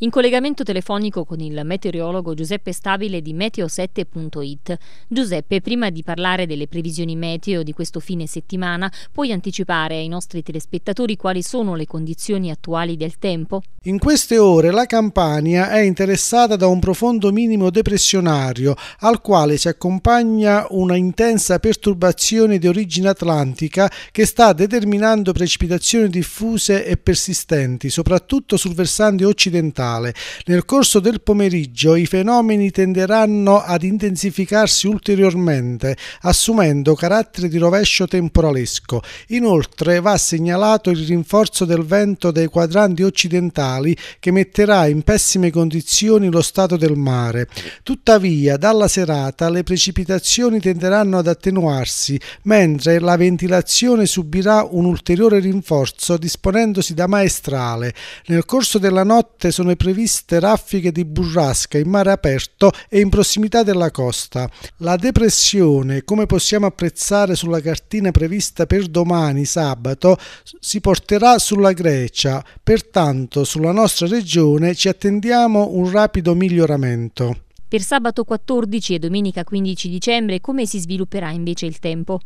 In collegamento telefonico con il meteorologo Giuseppe Stabile di meteo7.it. Giuseppe, prima di parlare delle previsioni meteo di questo fine settimana, puoi anticipare ai nostri telespettatori quali sono le condizioni attuali del tempo? In queste ore la Campania è interessata da un profondo minimo depressionario al quale si accompagna una intensa perturbazione di origine atlantica che sta determinando precipitazioni diffuse e persistenti, soprattutto sul versante occidentale locale. Nel corso del pomeriggio i fenomeni tenderanno ad intensificarsi ulteriormente, assumendo carattere di rovescio temporalesco. Inoltre va segnalato il rinforzo del vento dei quadranti occidentali che metterà in pessime condizioni lo stato del mare. Tuttavia, dalla serata le precipitazioni tenderanno ad attenuarsi, mentre la ventilazione subirà un ulteriore rinforzo disponendosi da maestrale. Nel corso della notte sono previste raffiche di burrasca in mare aperto e in prossimità della costa. La depressione, come possiamo apprezzare sulla cartina prevista per domani sabato, si porterà sulla Grecia, pertanto sulla nostra regione ci attendiamo un rapido miglioramento. Per sabato 14 e domenica 15 dicembre come si svilupperà invece il tempo?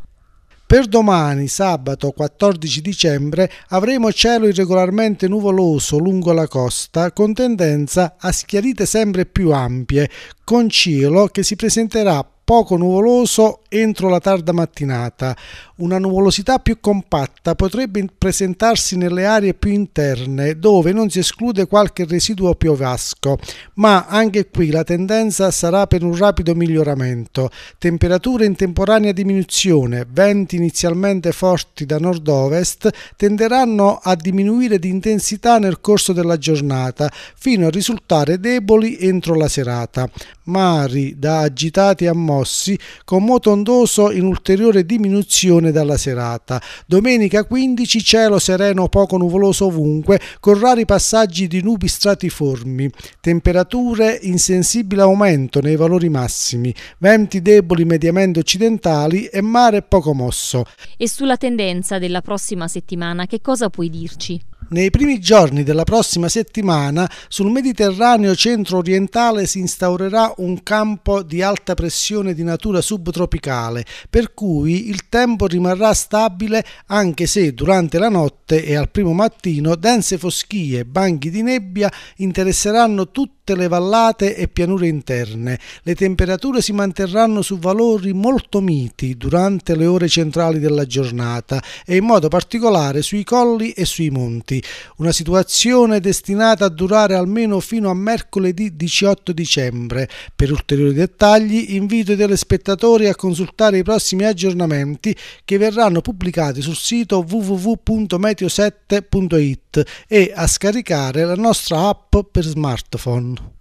Per domani, sabato 14 dicembre, avremo cielo irregolarmente nuvoloso lungo la costa con tendenza a schiarite sempre più ampie, con cielo che si presenterà poco nuvoloso entro la tarda mattinata. Una nuvolosità più compatta potrebbe presentarsi nelle aree più interne, dove non si esclude qualche residuo piovasco, ma anche qui la tendenza sarà per un rapido miglioramento. Temperature in temporanea diminuzione, venti inizialmente forti da nord-ovest, tenderanno a diminuire di intensità nel corso della giornata, fino a risultare deboli entro la serata. Mari da agitati a mossi, con moto fondoso in ulteriore diminuzione dalla serata. Domenica 15 cielo sereno poco nuvoloso ovunque, con rari passaggi di nubi stratiformi. Temperature in sensibile aumento nei valori massimi, venti deboli mediamente occidentali e mare poco mosso. E sulla tendenza della prossima settimana che cosa puoi dirci? Nei primi giorni della prossima settimana sul Mediterraneo centro-orientale si instaurerà un campo di alta pressione di natura subtropicale, per cui il tempo rimarrà stabile anche se durante la notte e al primo mattino dense foschie e banchi di nebbia interesseranno tutte le vallate e pianure interne. Le temperature si manterranno su valori molto miti durante le ore centrali della giornata e in modo particolare sui colli e sui monti una situazione destinata a durare almeno fino a mercoledì 18 dicembre. Per ulteriori dettagli invito i telespettatori a consultare i prossimi aggiornamenti che verranno pubblicati sul sito www.meteo7.it e a scaricare la nostra app per smartphone.